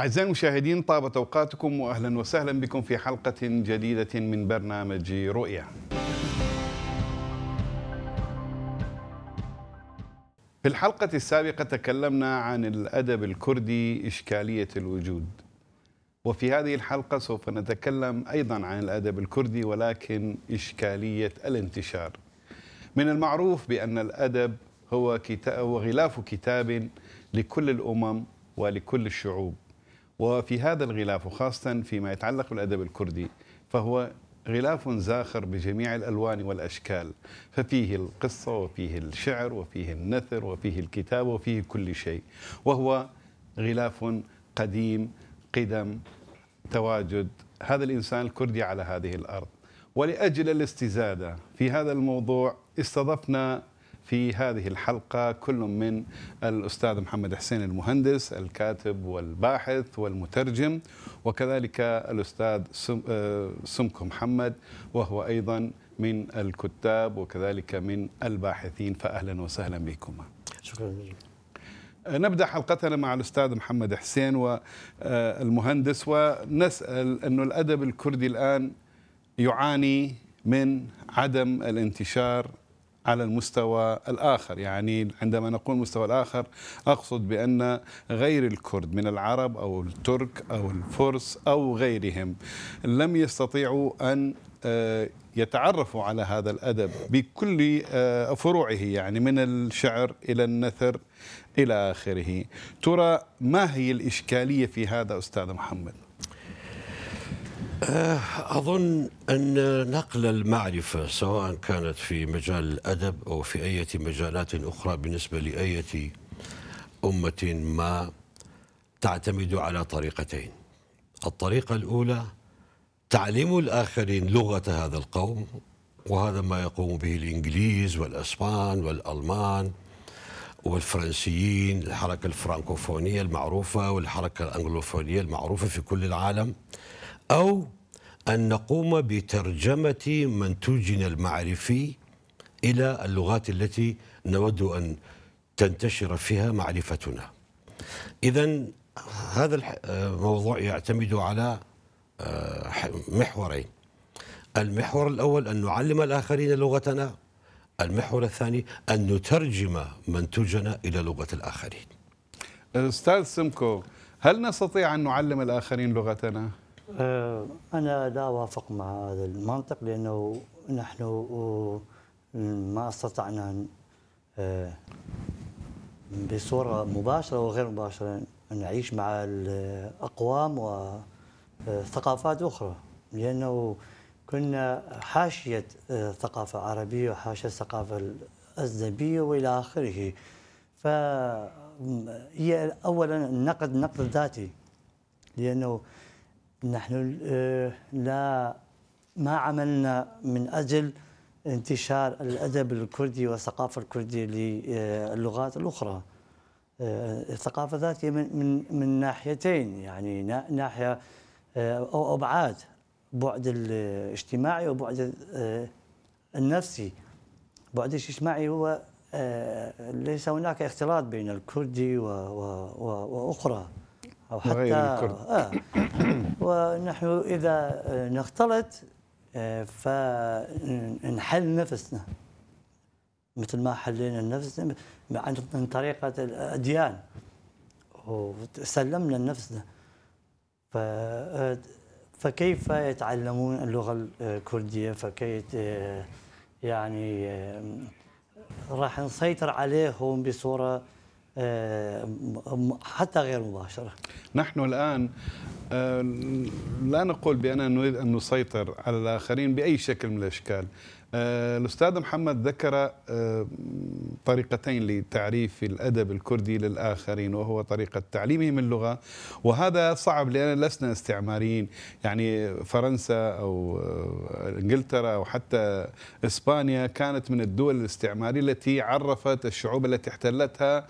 أعزائي المشاهدين طابت أوقاتكم وأهلا وسهلا بكم في حلقة جديدة من برنامج رؤية في الحلقة السابقة تكلمنا عن الأدب الكردي إشكالية الوجود وفي هذه الحلقة سوف نتكلم أيضا عن الأدب الكردي ولكن إشكالية الانتشار من المعروف بأن الأدب هو, كتاب هو غلاف كتاب لكل الأمم ولكل الشعوب وفي هذا الغلاف وخاصة فيما يتعلق بالأدب الكردي فهو غلاف زاخر بجميع الألوان والأشكال ففيه القصة وفيه الشعر وفيه النثر وفيه الكتاب وفيه كل شيء وهو غلاف قديم قدم تواجد هذا الإنسان الكردي على هذه الأرض ولأجل الاستزادة في هذا الموضوع استضفنا في هذه الحلقة كل من الأستاذ محمد حسين المهندس الكاتب والباحث والمترجم وكذلك الأستاذ آه، سمكو محمد وهو أيضا من الكتاب وكذلك من الباحثين فأهلا وسهلا بكما شكرا آه، نبدا حلقتنا مع الاستاذ محمد حسين والمهندس آه، ونسال انه الادب الكردي الان يعاني من عدم الانتشار على المستوى الآخر يعني عندما نقول مستوى الآخر أقصد بأن غير الكرد من العرب أو الترك أو الفرس أو غيرهم لم يستطيعوا أن آه، يتعرفوا على هذا الأدب بكل آه، فروعه يعني من الشعر إلى النثر إلى آخره ترى ما هي الإشكالية في هذا أستاذ محمد؟ آه، أظن أن نقل المعرفة سواء كانت في مجال الأدب أو في أي مجالات أخرى بالنسبة لأية أمة ما تعتمد على طريقتين الطريقة الأولى تعليم الآخرين لغة هذا القوم وهذا ما يقوم به الإنجليز والأسبان والألمان والفرنسيين الحركة الفرانكوفونية المعروفة والحركة الأنجلوفونية المعروفة في كل العالم أو أن نقوم بترجمة منتوجنا المعرفي إلى اللغات التي نود أن تنتشر فيها معرفتنا إذا هذا الموضوع آه، يعتمد على آه، محورين المحور الأول أن نعلم الآخرين لغتنا المحور الثاني أن نترجم منتوجنا إلى لغة الآخرين أستاذ سمكو هل نستطيع أن نعلم الآخرين لغتنا؟ آه، أنا لا أوافق مع هذا المنطق لأنه نحن آه، ما استطعنا آه، بصورة مباشرة وغير مباشرة أن نعيش مع الأقوام وثقافات أخرى لأنه كنا حاشية الثقافة العربية وحاشية الثقافة الأجنبية وإلى آخره فهي أولا النقد نقد ذاتي لأنه نحن آه، لا ما عملنا من أجل انتشار الأدب الكردي والثقافة الكردية للغات الأخرى آه، الثقافة ذاتية من, من, من ناحيتين يعني ناحية آه، أو أبعاد بعد الاجتماعي وبعد النفسي بعد الاجتماعي هو ليس هناك اختلاط بين الكردي وأخرى أو حتى غير الكرد آه ونحن إذا نختلط آه، فنحل نفسنا مثل ما حلينا النفس عن طريقة الأديان وسلمنا نفسنا فكيف يتعلمون اللغة الكردية فكيف آه، يعني آه، راح نسيطر عليهم بصورة آه، حتى غير مباشرة نحن الآن آه، لا نقول بأننا نريد أن نسيطر على الآخرين بأي شكل من الأشكال آه، الأستاذ محمد ذكر طريقتين لتعريف الأدب الكردي للآخرين وهو طريقة تعليمهم اللغة وهذا صعب لأننا لسنا استعماريين يعني فرنسا أو إنجلترا أو حتى إسبانيا كانت من الدول الاستعمارية التي عرفت الشعوب التي احتلتها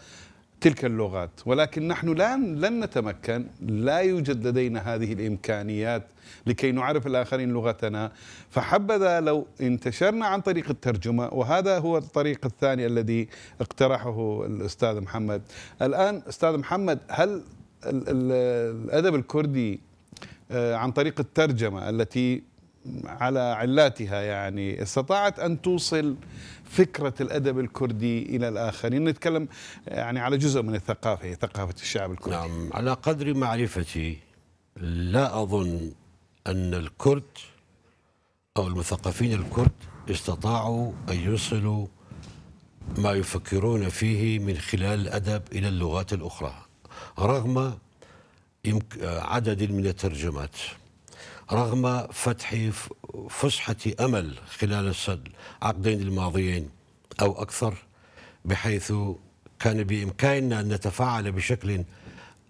تلك اللغات ولكن نحن لا لن نتمكن لا يوجد لدينا هذه الإمكانيات لكي نعرف الآخرين لغتنا فحبذا لو انتشرنا عن طريق الترجمة وهذا هو الطريق الثاني الذي اقترحه الأستاذ محمد الآن أستاذ محمد هل الأدب الكردي آه، عن طريق الترجمة التي على علاتها يعني استطاعت أن توصل فكرة الأدب الكردي إلى الآخرين نتكلم يعني على جزء من الثقافة ثقافة الشعب الكردي نعم على قدر معرفتي لا أظن أن الكرد أو المثقفين الكرد استطاعوا أن يوصلوا ما يفكرون فيه من خلال الأدب إلى اللغات الأخرى رغم عدد من الترجمات رغم فتح فسحة أمل خلال العقدين الماضيين أو أكثر بحيث كان بإمكاننا أن نتفاعل بشكل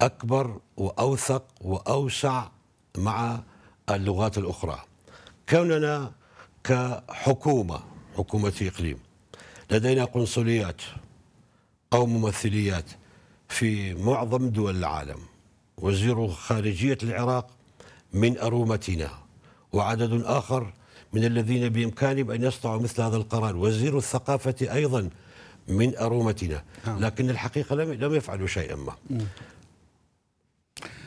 أكبر وأوثق وأوسع مع اللغات الأخرى كوننا كحكومة حكومة إقليم لدينا قنصليات أو ممثليات في معظم دول العالم وزير خارجية العراق من أرومتنا وعدد آخر من الذين بإمكانهم أن يصنعوا مثل هذا القرار وزير الثقافة أيضا من أرومتنا نعم. لكن الحقيقة لم لم يفعلوا شيئا ما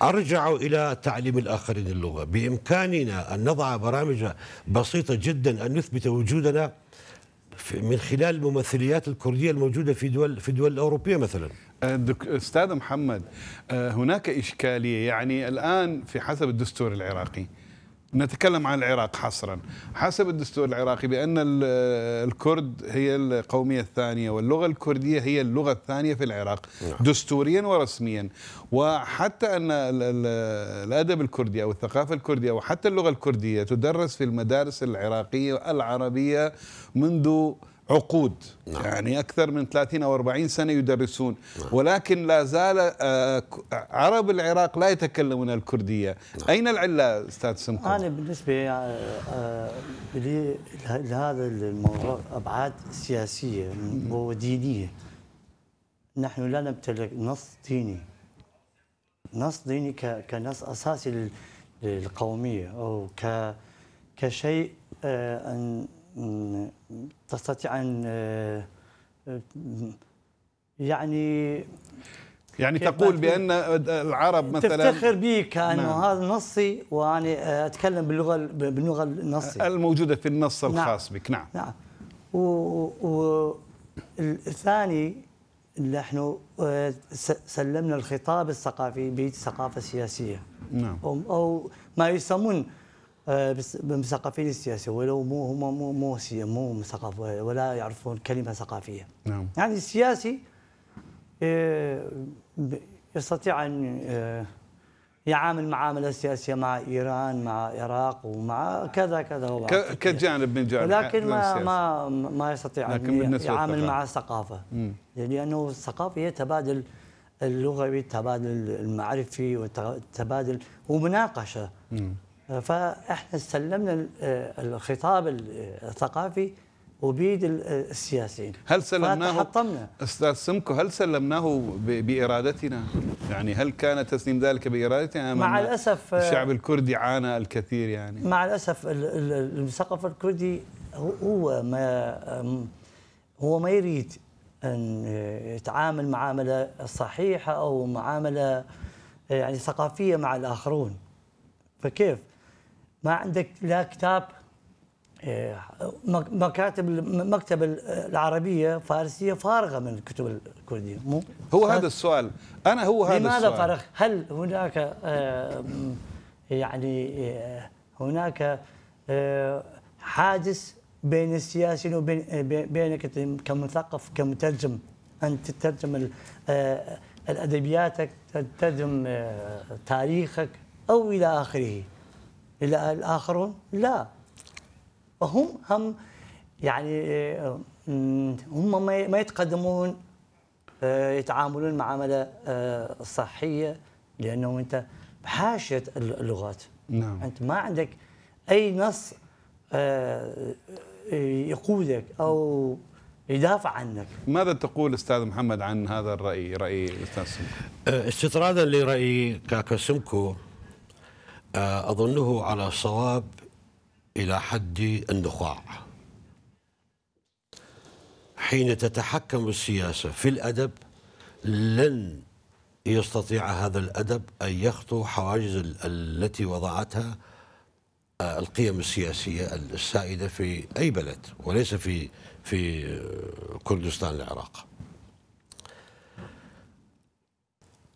أرجعوا إلى تعليم الآخرين اللغة بإمكاننا أن نضع برامج بسيطة جدا أن نثبت وجودنا من خلال الممثليات الكردية الموجودة في دول في الدول الأوروبية مثلا آه، استاذ محمد آه، هناك اشكاليه يعني الان في حسب الدستور العراقي نتكلم عن العراق حصرا حسب الدستور العراقي بأن الكرد هي القومية الثانية واللغة الكردية هي اللغة الثانية في العراق نعم. دستوريا ورسميا وحتى أن الأدب الكردي أو الثقافة الكردية وحتى اللغة الكردية تدرس في المدارس العراقية العربية منذ عقود نعم. يعني أكثر من 30 أو 40 سنة يدرسون نعم. ولكن لا زال آه، عرب العراق لا يتكلمون الكردية نعم. أين العلة أستاذ سمكو؟ أنا بالنسبة آه، آه، لي لهذا الموضوع أبعاد سياسية ودينية نحن لا نمتلك نص ديني نص ديني كنص أساسي للقومية أو كشيء أن تستطيع ان آه، يعني يعني تقول بان العرب مثلا تفتخر بي كان نعم. هذا نصي وانا اتكلم باللغه باللغه النصي الموجوده في النص نعم. الخاص نعم. بك نعم نعم والثاني نحن آه، سلمنا الخطاب الثقافي بالثقافه السياسيه نعم او ما يسمون آه، مثقفين السياسه ولو مو هم مو مو مو مثقف ولا يعرفون كلمه ثقافيه نعم يعني السياسي آه، يستطيع ان آه، يعامل معامله سياسيه مع ايران مع العراق ومع كذا كذا هو كجانب من جانب لكن ما ما ما يستطيع ان يعامل مع الثقافه لانه الثقافه هي تبادل اللغوي التبادل المعرفي والتبادل ومناقشه مم. فاحنا استلمنا الخطاب الثقافي وبيد السياسيين هل سلمناه حطمنا استاذ سمكو هل سلمناه بارادتنا؟ يعني هل كان تسليم ذلك بارادتنا؟ مع الاسف الشعب الكردي عانى الكثير يعني مع الاسف المثقف الكردي هو ما هو ما يريد ان يتعامل معامله صحيحه او معامله يعني ثقافيه مع الاخرون فكيف؟ ما عندك لا كتاب آه، مكاتب المكتبة العربية فارسية فارغة من الكتب الكردية مو هو هذا السؤال أنا هو هذا لماذا السؤال فارغ هل هناك آه، يعني آه، هناك حاجز بين السياسيين وبين بينك كمثقف كمترجم أن تترجم الأدبياتك تترجم تاريخك أو إلى آخره الآخرون لا فهم هم يعني هم ما يتقدمون آه، يتعاملون معاملة آه، صحية لأنه أنت بحاشية اللغات نعم. أنت ما عندك أي نص آه، يقودك أو يدافع عنك ماذا تقول استاذ محمد عن هذا الراي راي استاذ سمكو استطرادا لراي كاكا سمكو آه، أظنه على صواب إلى حد النخاع حين تتحكم السياسة في الأدب لن يستطيع هذا الأدب أن يخطو حواجز التي وضعتها آه، القيم السياسية السائدة في أي بلد وليس في في كردستان العراق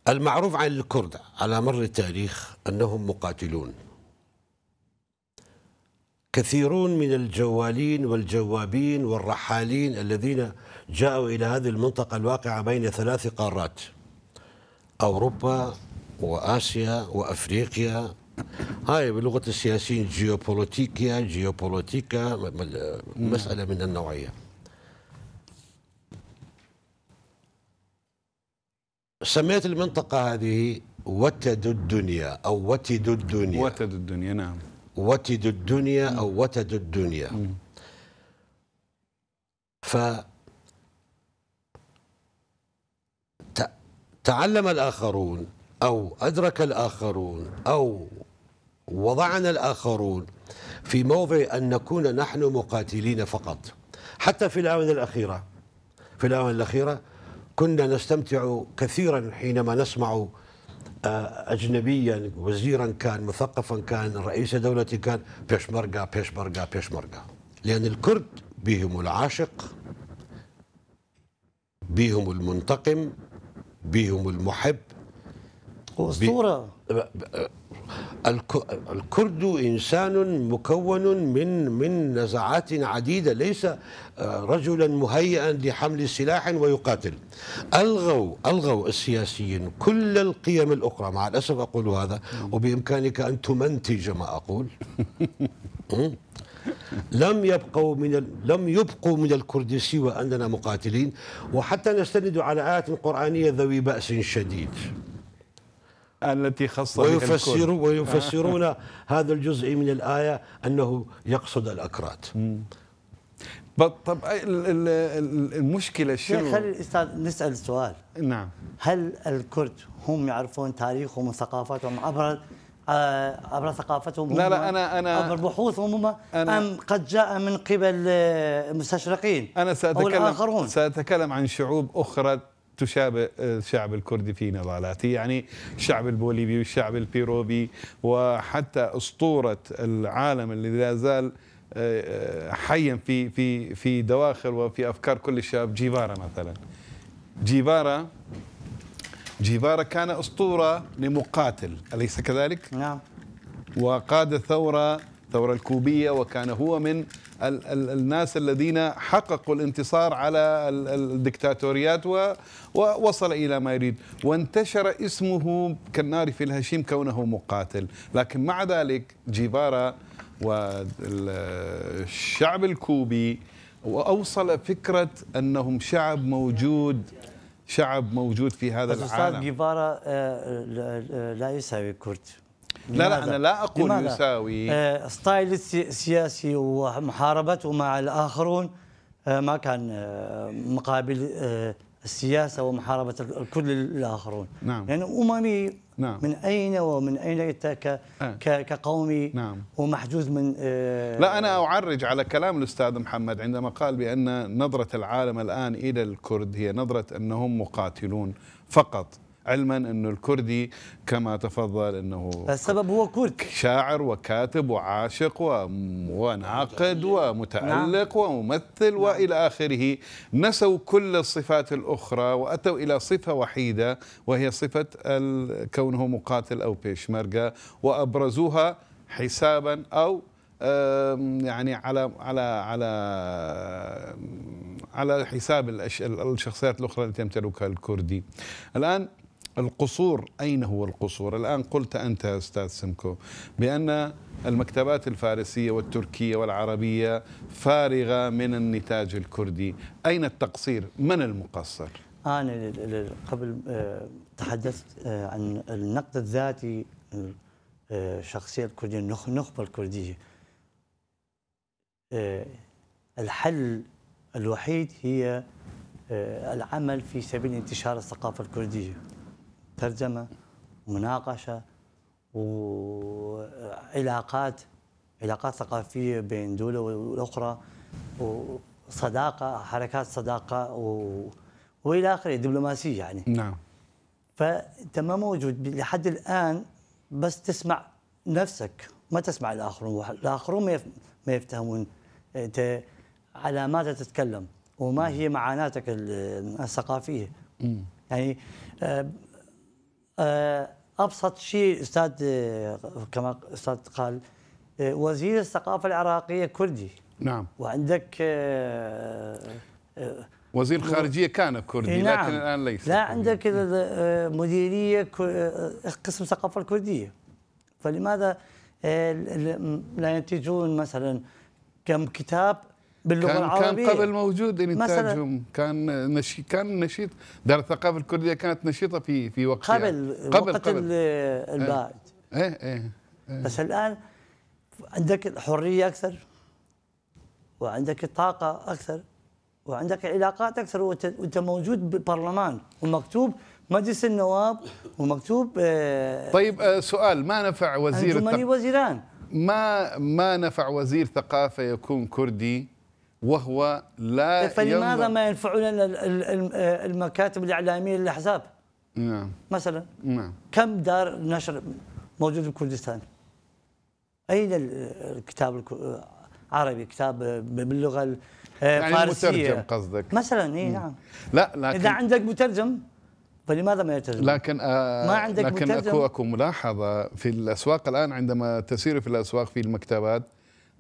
المعروف عن الكرد على مر التاريخ أنهم مقاتلون كثيرون من الجوالين والجوابين والرحالين الذين جاءوا إلى هذه المنطقة الواقعة بين ثلاث قارات أوروبا وآسيا وأفريقيا هاي بلغة السياسيين جيوبوليتيكيا جيوبوليتيكا مسألة من النوعية سميت المنطقة هذه وتد الدنيا أو وتد الدنيا وتد الدنيا نعم وتد الدنيا أو وتد الدنيا ف تعلم الآخرون أو أدرك الآخرون أو وضعنا الآخرون في موضع أن نكون نحن مقاتلين فقط حتى في الآونة الأخيرة في الآونة الأخيرة كنا نستمتع كثيرا حينما نسمع آه، أجنبيا وزيرا كان مثقفا كان رئيس دولة كان بيشمرقة بيشمرقة بيشمرقة لأن الكرد بهم العاشق بهم المنتقم بهم المحب أسطورة الكرد انسان مكون من من نزعات عديده ليس آه، رجلا مهيئا لحمل سلاح ويقاتل الغوا الغوا السياسيين كل القيم الاخرى مع الاسف اقول هذا وبامكانك ان تمنتج ما اقول لم يبقوا من لم يبقوا من الكرد سوى اننا مقاتلين وحتى نستند على ايات قرانيه ذوي باس شديد التي خص ويفسر آه. ويفسرون هذا الجزء من الآية أنه يقصد الأكراد طب المشكلة شنو؟ خلي الأستاذ نسأل سؤال نعم هل الكرد هم يعرفون تاريخهم وثقافتهم عبر آه، عبر ثقافتهم لا لا انا انا عبر بحوثهم هم ام قد جاء من قبل المستشرقين آه، انا ساتكلم ساتكلم عن شعوب اخرى تشابه الشعب الكردي في نضالاته يعني الشعب البوليفي والشعب البيروبي وحتى أسطورة العالم الذي لا زال آه، حيا في في في دواخل وفي افكار كل الشباب جيفارا مثلا جيفارا جيفارا كان اسطوره لمقاتل اليس كذلك نعم وقاد ثوره ثوره الكوبيه وكان هو من الناس الذين حققوا الانتصار على الدكتاتوريات ووصل إلى ما يريد وانتشر اسمه كالنار في الهشيم كونه مقاتل لكن مع ذلك جيفارا والشعب الكوبي وأوصل فكرة أنهم شعب موجود شعب موجود في هذا العالم أستاذ جيفارا آه، لا يساوي كرد لا لا أنا لا أقول لماذا؟ يساوي آه، ستايل السياسي ومحاربته مع الآخرون آه، ما كان آه، مقابل السياسة ومحاربة الكل الآخرون نعم يعني أممي نعم. من أين ومن أين أنت كقومي نعم. ومحجوز من لا أنا أعرج على كلام الأستاذ محمد عندما قال بأن نظرة العالم الآن إلى الكرد هي نظرة أنهم مقاتلون فقط علما انه الكردي كما تفضل انه السبب هو كرد شاعر وكاتب وعاشق وناقد نعم. ومتألق نعم. وممثل نعم. والى اخره نسوا كل الصفات الاخرى واتوا الى صفه وحيده وهي صفه كونه مقاتل او بيشمركه وابرزوها حسابا او يعني على على على على حساب الشخصيات الاخرى التي يمتلكها الكردي. الان القصور أين هو القصور الآن قلت أنت أستاذ سمكو بأن المكتبات الفارسية والتركية والعربية فارغة من النتاج الكردي أين التقصير من المقصر أنا قبل آه، تحدثت آه، عن النقد الذاتي الشخصية آه، الكردية النخبة الكردية الحل الوحيد هي العمل في سبيل انتشار الثقافة الكردية ترجمه مناقشه وعلاقات علاقات ثقافيه بين دوله والاخرى وصداقه حركات صداقه و... والى اخره دبلوماسيه يعني نعم فانت ما موجود لحد الان بس تسمع نفسك ما تسمع الاخرون الاخرون ما يفتهمون انت على ماذا تتكلم وما هي معاناتك الثقافيه يعني آه، آه، ابسط شيء استاذ آه، كما استاذ قال آه، وزير الثقافه العراقيه كردي نعم وعندك وزير خارجيه كان كردي نعم. لكن الان ليس لا عندك مديريه قسم الثقافه الكرديه فلماذا لا ينتجون مثلا كم كتاب باللغه كان العربيه كان قبل موجود انتاجهم كان نشي كان نشيط دار الثقافه الكرديه كانت نشيطه في في وقتها قبل قبل وقت قبل آه، البعد ايه ايه, إيه. بس الان عندك حريه اكثر وعندك طاقه اكثر وعندك علاقات اكثر وانت موجود بالبرلمان ومكتوب مجلس النواب ومكتوب آه طيب آه سؤال ما نفع وزير التق... وزيران ما ما نفع وزير ثقافه يكون كردي وهو لا فلماذا ما ينفعون المكاتب الاعلاميه للاحزاب؟ نعم مثلا نعم كم دار نشر موجود في كردستان؟ اين الكتاب العربي؟ كتاب باللغه الفارسيه يعني مترجم قصدك مثلا اي نعم لا لكن اذا عندك مترجم فلماذا ما يترجم؟ لكن آه ما عندك لكن مترجم؟ اكو اكو ملاحظه في الاسواق الان عندما تسير في الاسواق في المكتبات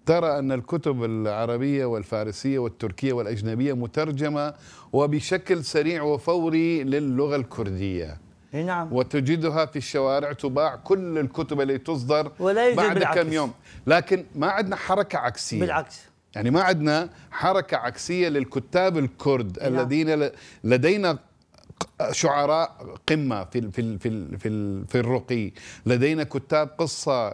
ترى أن الكتب العربية والفارسية والتركية والأجنبية مترجمة وبشكل سريع وفوري للغة الكردية نعم وتجدها في الشوارع تباع كل الكتب اللي تصدر ولا بعد بالعكس. كم يوم لكن ما عندنا حركة عكسية بالعكس يعني ما عندنا حركة عكسية للكتاب الكرد نعم. الذين لدينا شعراء قمه في في في في, في الرقي لدينا كتاب قصه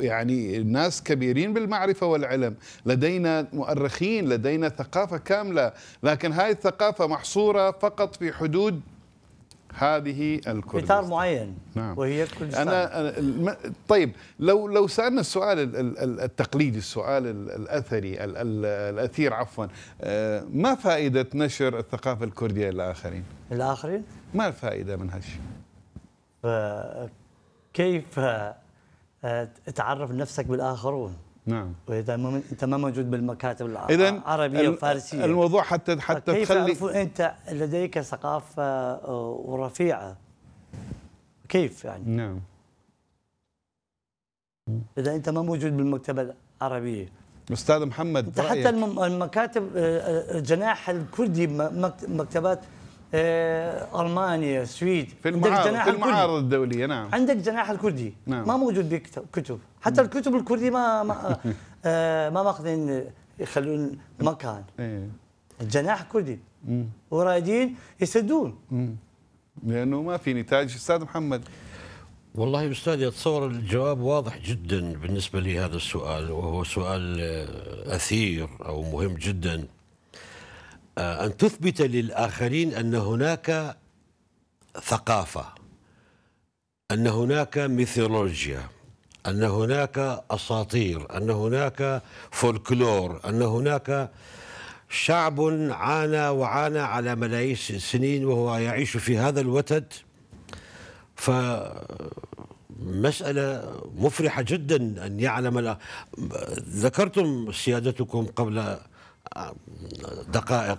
يعني ناس كبيرين بالمعرفه والعلم لدينا مؤرخين لدينا ثقافه كامله لكن هذه الثقافه محصوره فقط في حدود هذه الكردستان اطار معين نعم وهي كردستان انا طيب لو لو سالنا السؤال التقليدي السؤال الاثري الاثير عفوا آه، ما فائده نشر الثقافه الكرديه للاخرين؟ للاخرين؟ ما الفائده من هالشيء؟ كيف آه، تعرف نفسك بالاخرون؟ نعم واذا انت ما موجود بالمكاتب العربيه والفارسيه الموضوع حتى حتى كيف تخلي انت لديك ثقافه آه، ورفيعه كيف يعني نعم اذا انت ما موجود بالمكتبه العربيه استاذ محمد انت حتى المكاتب الجناح آه، آه، الكردي مكتبات آه، المانيا السويد في المعارض في المعارض الدوليه نعم عندك جناح الكردي نعم. ما موجود بكتب حتى نعم. الكتب الكردي ما ما آه، ما ماخذين يخلون مكان إيه. الجناح الكردي ورايدين يسدون لانه ما في نتاج استاذ محمد والله استاذ اتصور الجواب واضح جدا بالنسبه لهذا السؤال وهو سؤال آه، اثير او مهم جدا آه، أن تثبت للآخرين أن هناك ثقافة أن هناك ميثولوجيا أن هناك أساطير أن هناك فولكلور أن هناك شعب عانى وعانى على ملايين السنين وهو يعيش في هذا الوتد فمسألة مفرحة جدا أن يعلم ذكرتم سيادتكم قبل دقائق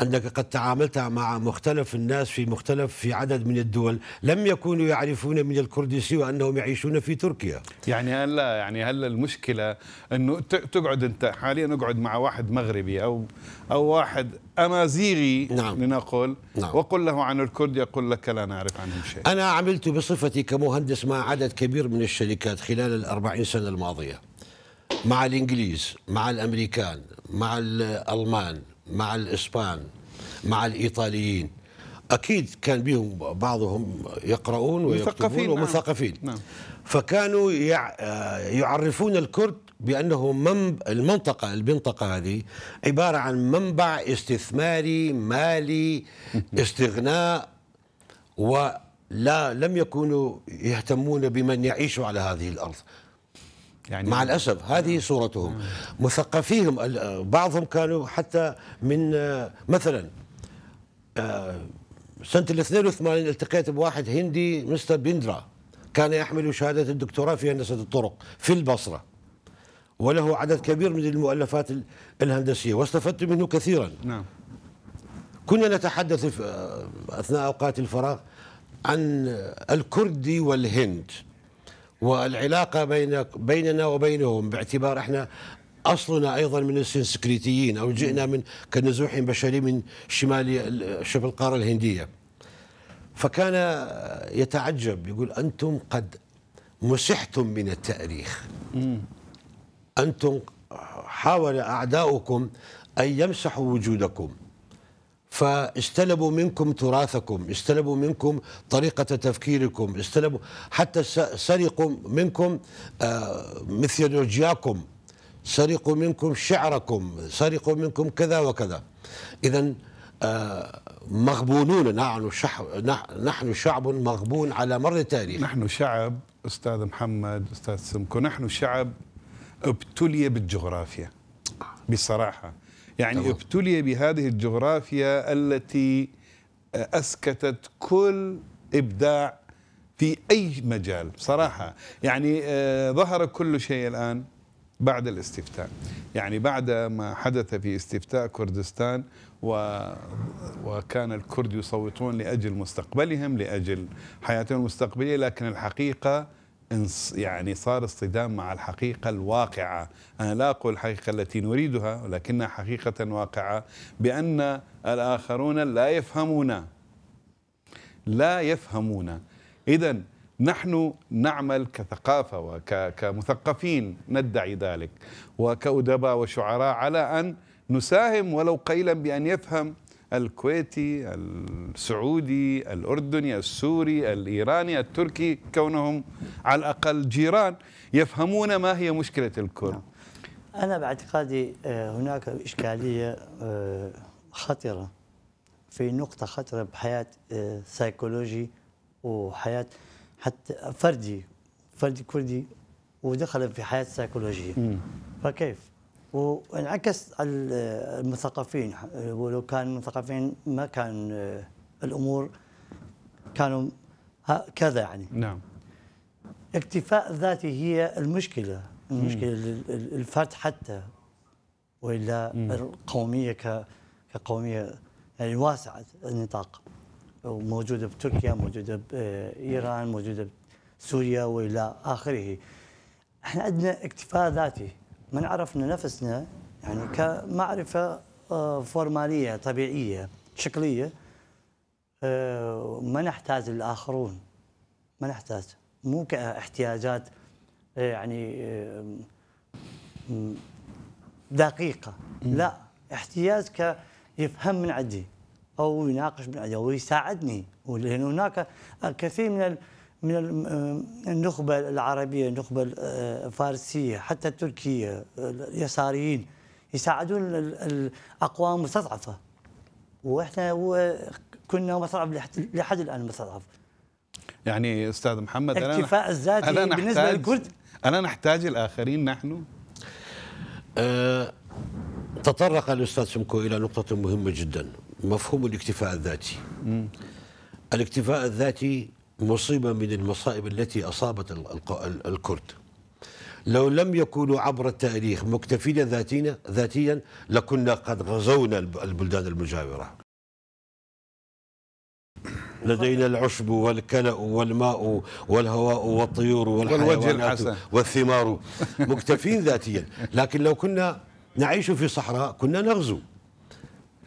أنك قد تعاملت مع مختلف الناس في مختلف في عدد من الدول لم يكونوا يعرفون من الكردسي سوى أنهم يعيشون في تركيا يعني هلا يعني هلا المشكلة أنه تقعد أنت حاليا أقعد مع واحد مغربي أو أو واحد أمازيغي نعم. لنقل نعم. وقل له عن الكرد يقول لك لا نعرف عنهم شيء أنا عملت بصفتي كمهندس مع عدد كبير من الشركات خلال الأربعين سنة الماضية مع الانجليز مع الامريكان مع الالمان مع الاسبان مع الايطاليين اكيد كان بهم بعضهم يقرؤون ويكتبون نعم. ومثقفين نعم. فكانوا آه، يعرفون الكرد بانه منب المنطقه البنطقه هذه عباره عن منبع استثماري مالي استغناء ولا لم يكونوا يهتمون بمن يعيش على هذه الارض يعني مع الأسف هذه آه. صورتهم آه. مثقفيهم بعضهم كانوا حتى من آه، مثلا سنة ال 82 التقيت بواحد هندي مستر بندرا كان يحمل شهادة الدكتوراه في هندسة الطرق في البصرة وله عدد كبير من المؤلفات الهندسية واستفدت منه كثيرا نعم كنا نتحدث أثناء أوقات الفراغ عن الكردي والهند والعلاقه بين بيننا وبينهم باعتبار احنا اصلنا ايضا من السنسكريتيين او جئنا من كنزوح بشري من شمال شبه القاره الهنديه فكان يتعجب يقول انتم قد مسحتم من التاريخ انتم حاول اعداؤكم ان يمسحوا وجودكم فاستلبوا منكم تراثكم استلبوا منكم طريقة تفكيركم استلبوا حتى سرقوا منكم آه، ميثولوجياكم سرقوا منكم شعركم سرقوا منكم كذا وكذا إذا آه، مغبونون نحن شعب نحن شعب مغبون على مر التاريخ نحن شعب استاذ محمد استاذ سمكو نحن شعب ابتلي بالجغرافيا بصراحه يعني طبعا. ابتلي بهذه الجغرافيا التي آه، اسكتت كل ابداع في اي مجال بصراحه يعني آه، ظهر كل شيء الان بعد الاستفتاء يعني بعد ما حدث في استفتاء كردستان و وكان الكرد يصوتون لاجل مستقبلهم لاجل حياتهم المستقبليه لكن الحقيقه يعني صار اصطدام مع الحقيقة الواقعة أنا لا أقول الحقيقة التي نريدها ولكنها حقيقة واقعة بأن الآخرون لا يفهمون لا يفهمون إذا نحن نعمل كثقافة وكمثقفين ندعي ذلك وكأدباء وشعراء على أن نساهم ولو قيلا بأن يفهم الكويتي السعودي الأردني السوري الإيراني التركي كونهم على الأقل جيران يفهمون ما هي مشكلة الكرد نعم. أنا باعتقادي آه، هناك إشكالية آه، خطرة في نقطة خطرة بحياة آه، سيكولوجي وحياة حتى فردي فردي كردي ودخل في حياة سيكولوجية فكيف وانعكس على المثقفين ولو كان المثقفين ما كان آه، الامور كانوا كذا يعني نعم اكتفاء ذاتي هي المشكله المشكله الفرد حتى والا مم. القوميه كقوميه يعني واسعه النطاق موجوده بتركيا موجوده بايران موجوده بسوريا والى اخره احنا عندنا اكتفاء ذاتي من عرفنا نفسنا يعني كمعرفة آه، فورمالية طبيعية شكلية آه، ما نحتاج للآخرون ما نحتاج مو كاحتياجات آه، يعني دقيقة لا احتياج كيفهم من عندي أو يناقش من عندي أو يساعدني ولأن هناك الكثير من من آه، النخبة العربية النخبة آه، الفارسية حتى التركية اليساريين يساعدون الأقوام المستضعفة وإحنا كنا مستضعف لحد الآن مستضعف يعني أستاذ محمد الاكتفاء الذاتي بالنسبة للكرد ألا نحتاج الآخرين نحن؟ أه تطرق الأستاذ سمكو إلى نقطة مهمة جدا مفهوم الاكتفاء الذاتي م. الاكتفاء الذاتي مصيبة من المصائب التي أصابت الكرد لو لم يكونوا عبر التاريخ مكتفين ذاتينا ذاتيا لكنا قد غزونا البلدان المجاورة لدينا العشب والكلأ والماء والهواء والطيور والحيوانات والثمار مكتفين ذاتيا لكن لو كنا نعيش في صحراء كنا نغزو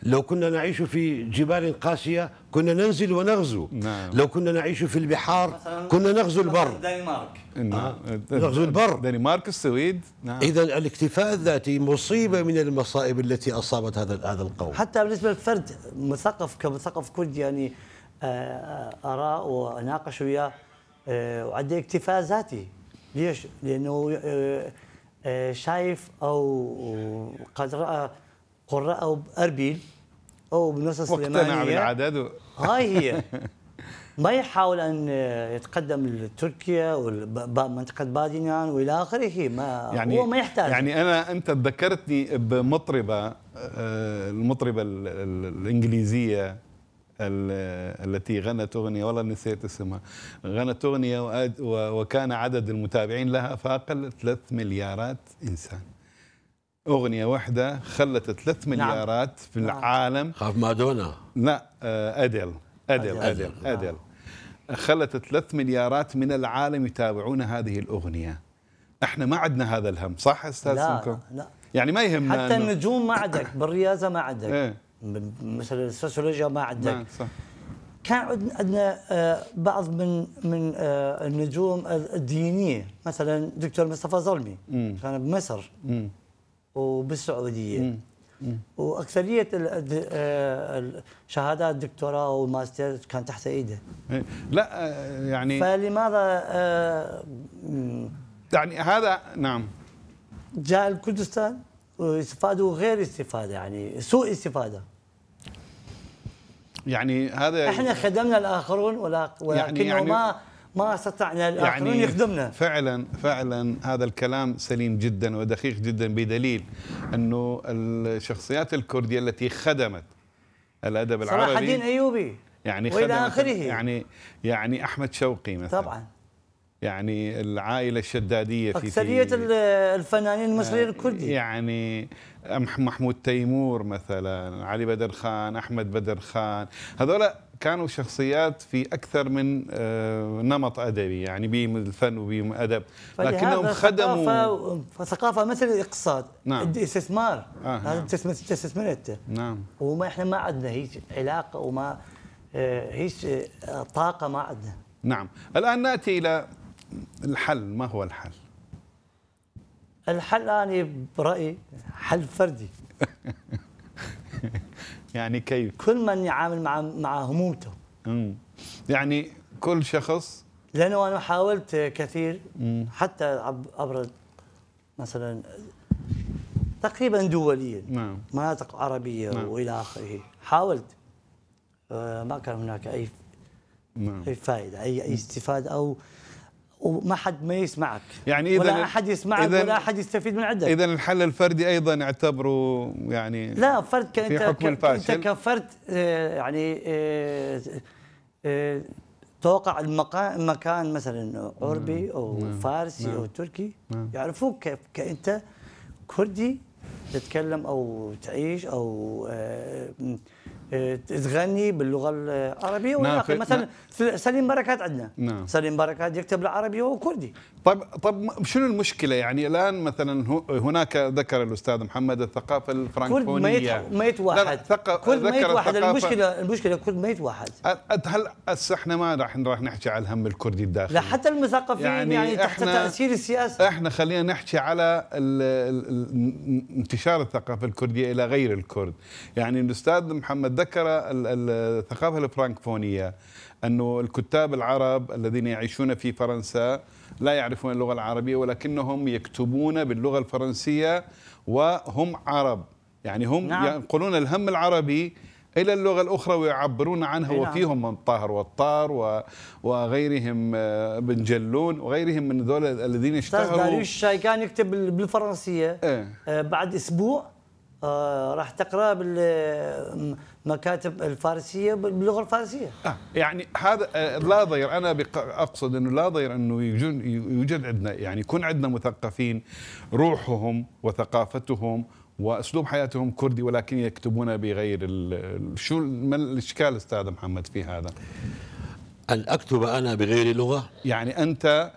لو كنا نعيش في جبال قاسية كنا ننزل ونغزو نعم. لو كنا نعيش في البحار كنا نغزو البر دنمارك نعم. آه. نغزو البر دنمارك السويد نعم. إذا الاكتفاء الذاتي مصيبة من المصائب التي أصابت هذا هذا القوم حتى بالنسبة للفرد مثقف كمثقف كردي يعني آه، آه، أرى وأناقش وياه آه، وعندي اكتفاء ذاتي ليش؟ لأنه شايف أو قد رأى قراء أربيل هو بنص السليمانية مقتنع بالعدد و... هاي هي ما يحاول ان يتقدم لتركيا ومنطقه بادينان والى اخره ما يعني هو ما يحتاج يعني انا انت ذكرتني بمطربه آه، المطربه الانجليزيه التي غنت اغنيه والله نسيت اسمها غنت اغنيه وكان عدد المتابعين لها فاقل 3 مليارات انسان اغنيه واحده خلت 3 نعم. مليارات نعم. في العالم خاف مادونا لا آه، اديل اديل اديل اديل نعم. خلت 3 مليارات من العالم يتابعون هذه الاغنيه احنا ما عندنا هذا الهم صح استاذ لا سمكو؟ لا يعني ما يهمنا حتى النجوم ما عندك بالرياضه ما عندك إيه. مثل السوسيولوجيا ما عندك نعم، صح كان عندنا آه، بعض من من آه، النجوم الدينيه مثلا دكتور مصطفى ظلمي كان بمصر وبالسعوديه واكثريه آه، شهادات دكتوراه وماستر كان تحت ايده إيه. لا آه، يعني فلماذا آه، يعني هذا نعم جاء الكردستان واستفادوا غير استفاده يعني سوء استفاده يعني هذا احنا خدمنا الاخرون ولكن يعني يعني ما ما استطعنا الاخرون يعني يخدمنا فعلا فعلا هذا الكلام سليم جدا ودقيق جدا بدليل انه الشخصيات الكرديه التي خدمت الادب صلاح العربي صلاح الدين ايوبي يعني والى اخره يعني يعني احمد شوقي مثلا طبعا يعني العائله الشداديه في اكثريه الفنانين المصريين آه، الكردي يعني محمود تيمور مثلا علي بدر خان احمد بدر خان هذول كانوا شخصيات في اكثر من آه، نمط ادبي يعني بهم الفن وبهم ادب لكنهم خدموا ثقافه ثقافه مثل الاقتصاد نعم الاستثمار آه نعم. تستثمر انت نعم وما احنا ما عندنا هيك علاقه وما آه، هيك آه، طاقه ما عندنا نعم الان ناتي الى الحل ما هو الحل؟ الحل انا برايي حل فردي يعني كيف كل من يعامل مع مع همومته امم يعني كل شخص لانه انا حاولت كثير مم. حتى عبر مثلا تقريبا دوليا نعم. مناطق عربيه نعم. والى اخره حاولت آه، ما كان هناك اي نعم. اي فائده اي اي استفاده او وما حد ما يسمعك يعني إذا ولا احد يسمعك إذن ولا احد يستفيد من عندك اذا الحل الفردي ايضا اعتبره يعني لا فرد كان في حكم الفاشل انت كفرد آه، يعني آه، آه، توقع المكان مثلا عربي نعم. او نعم. فارسي او نعم. تركي يعرفوك يعرفوك كانت كردي تتكلم او تعيش او تغني باللغه العربيه مثلا سليم بركات عندنا نعم. سليم بركات يكتب بالعربي وهو كردي طيب طيب شنو المشكله يعني الان مثلا هناك ذكر الاستاذ محمد الثقافه الفرنكفونيه كل ما, ميت واحد يتوحد ثق... كل ما يتوحد الثقافة... المشكله المشكله كل ما يتوحد هل احنا ما راح راح نحكي على الهم الكردي الداخلي لا حتى المثقفين يعني, يعني تحت تاثير السياسه احنا خلينا نحكي على ال... ال... انتشار الثقافه الكرديه الى غير الكرد يعني الاستاذ محمد ذكر الثقافه الفرنكفونيه أنه الكتاب العرب الذين يعيشون في فرنسا لا يعرفون اللغة العربية ولكنهم يكتبون باللغة الفرنسية وهم عرب يعني هم نعم. ينقلون الهم العربي إلى اللغة الأخرى ويعبرون عنها نعم. وفيهم من طاهر والطار و... وغيرهم بن آه، جلون وغيرهم من ذول الذين اشتهروا داريوش كان يكتب بالفرنسية إيه؟ آه، بعد أسبوع آه، راح تقرا بالمكاتب الفارسيه باللغه الفارسيه آه، يعني هذا آه، لا ضير انا اقصد انه لا ضير انه يوجد, يوجد عندنا يعني يكون عندنا مثقفين روحهم وثقافتهم واسلوب حياتهم كردي ولكن يكتبون بغير شو ما الاشكال استاذ محمد في هذا؟ ان اكتب انا بغير لغه؟ يعني انت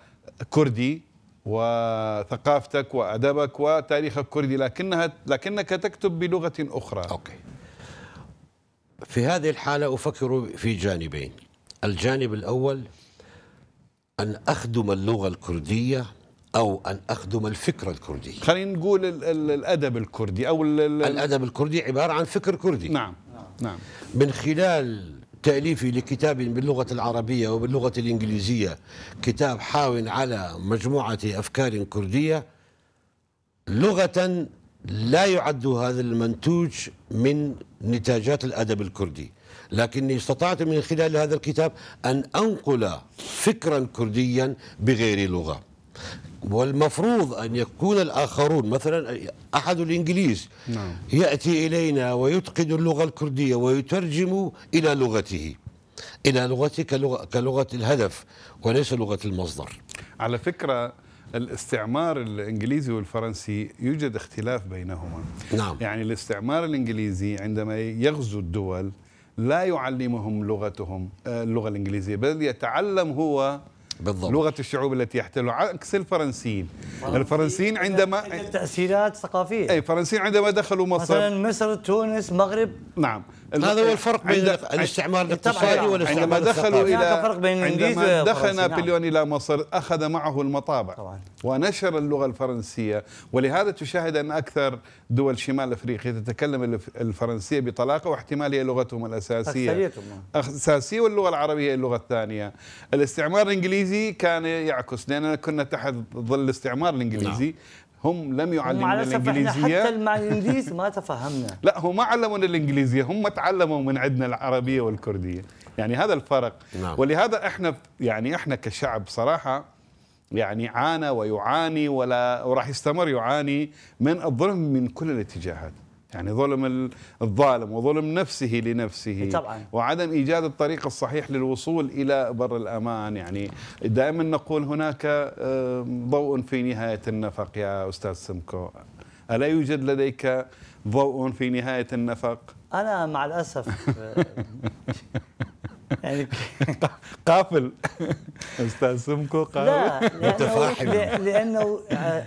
كردي وثقافتك وأدبك وتاريخك الكردي لكنها لكنك تكتب بلغة أخرى أوكي في هذه الحالة أفكر في جانبين الجانب الأول أن أخدم اللغة الكردية أو أن أخدم الفكرة الكردية خلينا نقول الـ الـ الأدب الكردي أو ال ال الأدب الكردي عبارة عن فكر كردي نعم نعم من خلال تأليفي لكتاب باللغة العربية وباللغة الإنجليزية كتاب حاوٍ على مجموعة أفكار كردية لغة لا يعد هذا المنتوج من نتاجات الأدب الكردي لكني استطعت من خلال هذا الكتاب أن أنقل فكرا كرديا بغير لغة والمفروض أن يكون الآخرون مثلا أحد الإنجليز نعم. يأتي إلينا ويتقن اللغة الكردية ويترجم إلى لغته إلى لغته كلغة, كلغة الهدف وليس لغة المصدر على فكرة الاستعمار الانجليزي والفرنسي يوجد اختلاف بينهما نعم. يعني الاستعمار الانجليزي عندما يغزو الدول لا يعلمهم لغتهم آه، اللغه الانجليزيه بل يتعلم هو بالضبط لغه الشعوب التي يحتلون عكس الفرنسيين الفرنسيين عندما تاثيرات ثقافيه اي الفرنسيين عندما دخلوا مصر مثلا مصر تونس مغرب نعم هذا هو الفرق بين الاستعمار الاقتصادي والاستعمار عندما نعم، دخلوا الى فرق بين عندما نعم. دخل نابليون نعم. الى مصر اخذ معه المطابع طبعا. ونشر اللغه الفرنسيه ولهذا تشاهد ان اكثر دول شمال افريقيا تتكلم الفرنسيه بطلاقه واحتمال هي لغتهم الاساسيه اساسيه واللغه العربيه هي اللغه الثانيه الاستعمار الانجليزي كان يعكس لاننا كنا تحت ظل الاستعمار الانجليزي نعم. هم لم يعلمون الانجليزيه حتى مع الانجليز ما تفهمنا لا هم ما علمونا الانجليزيه هم تعلموا من عندنا العربيه والكرديه يعني هذا الفرق نعم. ولهذا احنا يعني احنا كشعب صراحه يعني عانى ويعاني ولا وراح يستمر يعاني من الظلم من كل الاتجاهات يعني ظلم الظالم وظلم نفسه لنفسه طبعا. وعدم إيجاد الطريق الصحيح للوصول إلى بر الأمان يعني دائما نقول هناك ضوء في نهاية النفق يا أستاذ سمكو ألا يوجد لديك ضوء في نهاية النفق؟ أنا مع الأسف آه، يعني قافل استاذ سمكو قافل لا لانه, لانه آه،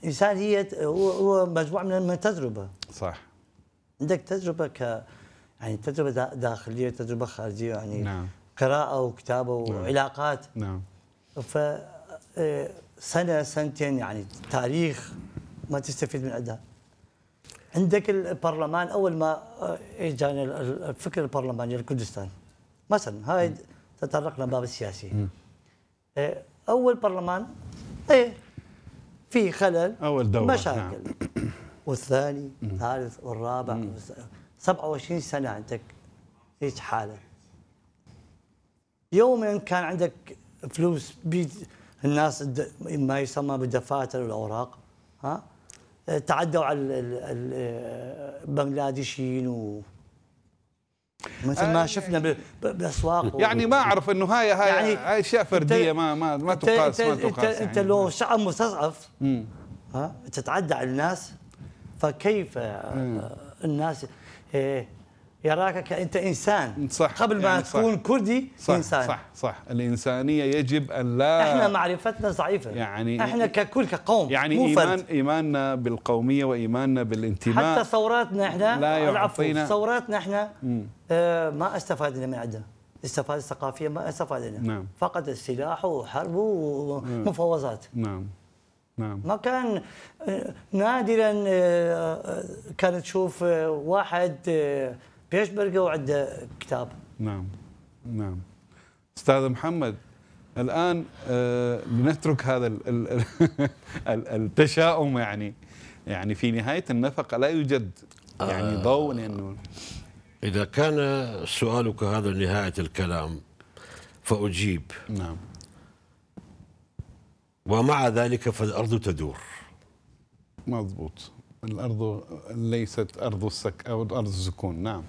الانسان هي هو هو مجموعه من التجربه صح عندك تجربه ك يعني تجربه داخليه تجربه خارجيه يعني نعم. قراءه وكتابه نعم. وعلاقات نعم ف آه، سنه سنتين يعني تاريخ ما تستفيد من عندها عندك البرلمان اول ما آه، اجانا الفكر البرلماني الكردستاني مثلا هاي تطرقنا باب السياسي آه، اول برلمان ايه في خلل أول دورة مشاكل نعم. والثاني والثالث والرابع 27 سنة عندك هيك حالة يوما كان عندك فلوس بيد الناس ما يسمى بالدفاتر والأوراق ها تعدوا على البنغلاديشيين مثل ما آه، شفنا يعني باسواق يعني ما اعرف انه هاي هاي يعني هاي اشياء فرديه ما ما ما تقاس ما تقاس انت, يعني انت لو شعب مستضعف ها تتعدى على الناس فكيف الناس إيه، يراك كأنت إنسان صح قبل ما يعني تكون صح كردي صح إنسان صح صح الإنسانية يجب أن لا إحنا معرفتنا ضعيفة يعني إحنا ككل كقوم يعني مو إيمان يعني إيماننا بالقومية وإيماننا بالانتماء حتى ثوراتنا إحنا لا العفو ثوراتنا إحنا آه ما استفادنا من عندها استفادة ثقافية ما استفادنا نعم فقد السلاح وحرب نعم. ومفاوضات نعم نعم ما كان آه، نادرا آه، آه، كانت تشوف واحد بيشبرجر وعنده كتاب نعم نعم استاذ محمد الان آه لنترك هذا التشاؤم يعني يعني في نهايه النفق لا يوجد يعني آه. ضوء لانه اذا كان سؤالك هذا نهايه الكلام فاجيب نعم ومع ذلك فالارض تدور مضبوط الأرض ليست أرض السك أو أرض السكون نعم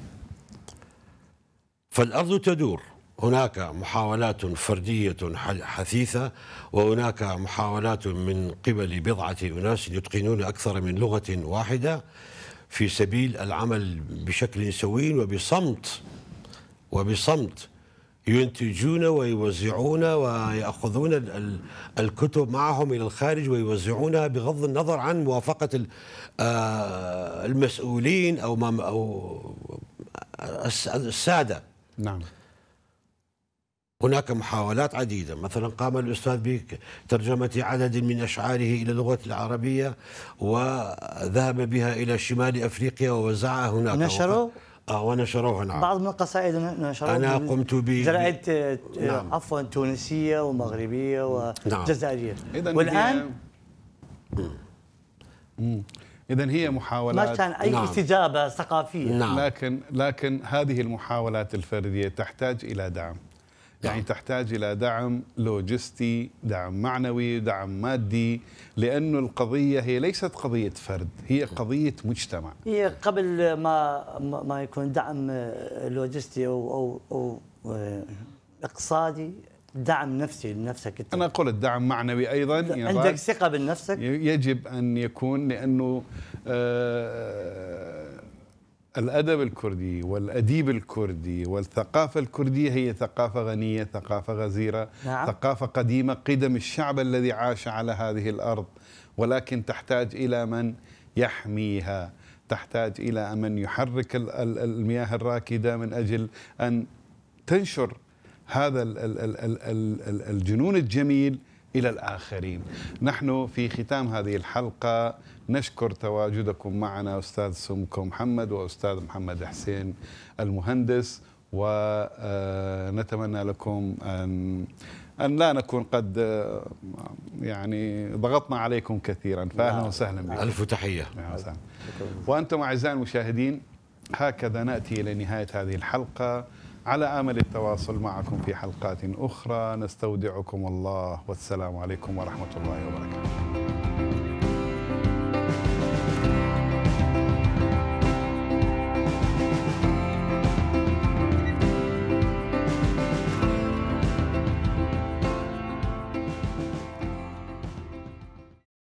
فالأرض تدور هناك محاولات فردية حثيثة وهناك محاولات من قبل بضعة أناس يتقنون أكثر من لغة واحدة في سبيل العمل بشكل سوي وبصمت وبصمت ينتجون ويوزعون ويأخذون الكتب معهم إلى الخارج ويوزعونها بغض النظر عن موافقة آه، المسؤولين أو أو السادة نعم هناك محاولات عديدة مثلا قام الأستاذ بترجمة عدد من أشعاره إلى اللغة العربية وذهب بها إلى شمال أفريقيا ووزعها هناك نشره اه ونشروها نعم بعض من القصائد نشروها انا قمت ب جرائد آه، نعم. عفوا تونسيه ومغربيه وجزائريه نعم. والان اذا هي محاولات ما كان اي نعم. استجابه ثقافيه نعم. لكن لكن هذه المحاولات الفرديه تحتاج الى دعم يعني نعم. تحتاج إلى دعم لوجستي دعم معنوي دعم مادي لأن القضية هي ليست قضية فرد هي نعم. قضية مجتمع هي قبل ما ما يكون دعم لوجستي أو, أو, أو آه، اقتصادي دعم نفسي لنفسك انت. انا قلت دعم معنوي ايضا عندك ثقه بنفسك يجب ان يكون لانه آه الأدب الكردي والأديب الكردي والثقافة الكردية هي ثقافة غنية ثقافة غزيرة نعم. ثقافة قديمة قدم الشعب الذي عاش على هذه الأرض ولكن تحتاج إلى من يحميها تحتاج إلى من يحرك المياه الراكدة من أجل أن تنشر هذا الجنون الجميل إلى الآخرين نحن في ختام هذه الحلقة نشكر تواجدكم معنا أستاذ سمكو محمد وأستاذ محمد حسين المهندس ونتمنى لكم أن أن لا نكون قد يعني ضغطنا عليكم كثيرا فأهلا نعم. وسهلا بكم ألف تحية وأنتم أعزائي المشاهدين هكذا نأتي إلى نهاية هذه الحلقة على امل التواصل معكم في حلقات اخرى نستودعكم الله والسلام عليكم ورحمه الله وبركاته